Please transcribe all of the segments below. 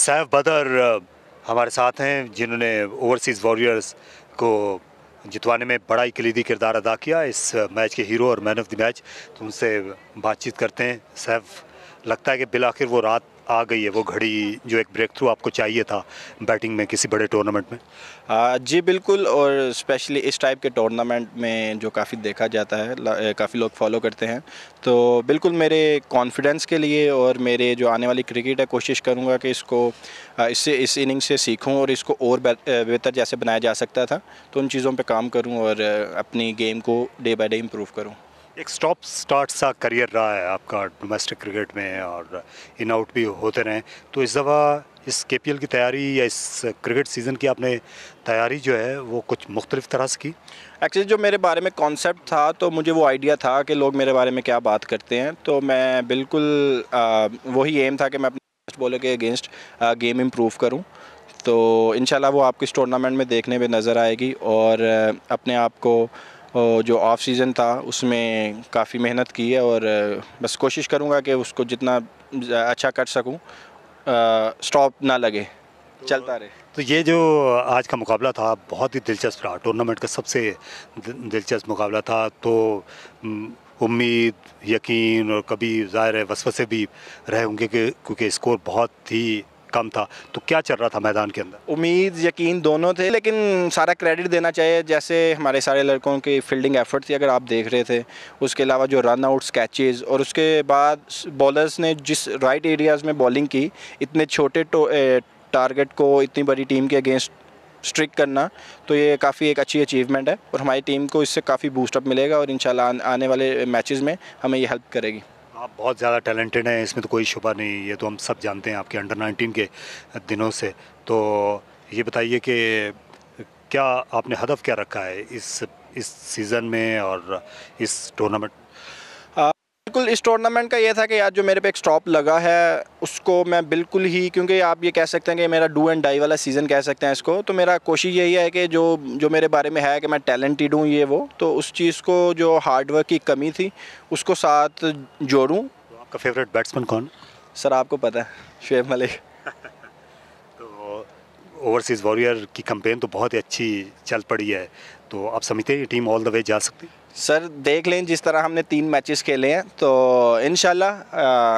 सैफ बदर हमारे साथ हैं जिन्होंने ओवरसीज़ वॉरियर्स को जितवाने में बड़ा ही कलीदी किरदार अदा किया इस मैच के हीरो और मैन ऑफ द मैच तो उनसे बातचीत करते हैं सैफ लगता है कि बिल आखिर वो रात आ गई है वो घड़ी जो एक ब्रेक थ्रू आपको चाहिए था बैटिंग में किसी बड़े टूर्नामेंट में आ, जी बिल्कुल और स्पेशली इस टाइप के टूर्नामेंट में जो काफ़ी देखा जाता है काफ़ी लोग फॉलो करते हैं तो बिल्कुल मेरे कॉन्फिडेंस के लिए और मेरे जो आने वाली क्रिकेट है कोशिश करूँगा कि इसको इससे इस इनिंग से सीखूँ और इसको और बेहतर जैसे बनाया जा सकता था तो उन चीज़ों पर काम करूँ और अपनी गेम को डे बाई डे इम्प्रूव करूँ एक स्टॉप स्टार्ट सा करियर रहा है आपका डोमेस्टिक क्रिकेट में और इन आउट भी होते रहें तो इस दफ़ा इस के की तैयारी या इस क्रिकेट सीज़न की आपने तैयारी जो है वो कुछ मुख्तलिफ तरह से की एक्चुअली जो मेरे बारे में कॉन्सेप्ट था तो मुझे वो आइडिया था कि लोग मेरे बारे में क्या बात करते हैं तो मैं बिल्कुल वही एम था कि मैं अपने बॉलर के अगेंस्ट गेम इम्प्रूव करूँ तो इन वो आपको इस टूर्नामेंट में देखने में नज़र आएगी और अपने आप को जो ऑफ सीज़न था उसमें काफ़ी मेहनत की है और बस कोशिश करूँगा कि उसको जितना अच्छा कर सकूँ स्टॉप ना लगे तो चलता रहे तो ये जो आज का मुकाबला था बहुत ही दिलचस्प रहा टूर्नामेंट का सबसे दिलचस्प मुकाबला था तो उम्मीद यकीन और कभी ज़ाहिर है वसवसे भी रहे होंगे कि क्योंकि स्कोर बहुत ही कम था तो क्या चल रहा था मैदान के अंदर उम्मीद यकीन दोनों थे लेकिन सारा क्रेडिट देना चाहिए जैसे हमारे सारे लड़कों की फील्डिंग एफर्ट थी अगर आप देख रहे थे उसके अलावा जो रन आउट स्कैचेज और उसके बाद बॉलर्स ने जिस राइट एरियाज़ में बॉलिंग की इतने छोटे टारगेट को इतनी बड़ी टीम के अगेंस्ट स्ट्रिक करना तो ये काफ़ी एक अच्छी अचीवमेंट है और हमारी टीम को इससे काफ़ी बूस्टअप मिलेगा और इन आने वाले मैचेस में हमें ये हेल्प करेगी आप बहुत ज़्यादा टैलेंटेड हैं इसमें तो कोई शुभ नहीं ये तो हम सब जानते हैं आपके अंडर 19 के दिनों से तो ये बताइए कि क्या आपने हदफ क्या रखा है इस इस सीज़न में और इस टूर्नामेंट बिल्कुल इस टूर्नामेंट का ये था कि यार जो मेरे पे एक स्टॉप लगा है उसको मैं बिल्कुल ही क्योंकि आप ये कह सकते हैं कि मेरा डू एंड डाई वाला सीज़न कह सकते हैं इसको तो मेरा कोशिश यही है कि जो जो मेरे बारे में है कि मैं टैलेंटेड हूँ ये वो तो उस चीज़ को जो हार्डवर्क की कमी थी उसको साथ जोड़ूँ तो आपका फेवरेट बैट्समैन कौन सर आपको पता है शुएब मलिक ओवरसीज़ वॉरियर की कंपेन तो बहुत ही अच्छी चल पड़ी है तो आप समझते हैं टीम ऑल द वे जा सकती है सर देख लें जिस तरह हमने तीन मैचेस खेले हैं तो इन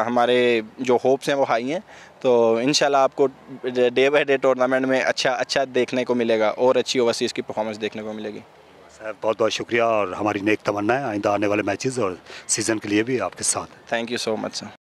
हमारे जो होप्स हैं वो हाई हैं तो इन आपको डे बाई डे टूर्नामेंट में अच्छा अच्छा देखने को मिलेगा और अच्छी ओवरसीज़ की परफॉर्मेंस देखने को मिलेगी सर बहुत बहुत शुक्रिया और हमारी नेक तमन्ना है आइंदा आने वाले मैचेस और सीज़न के लिए भी आपके साथ thank you so much sir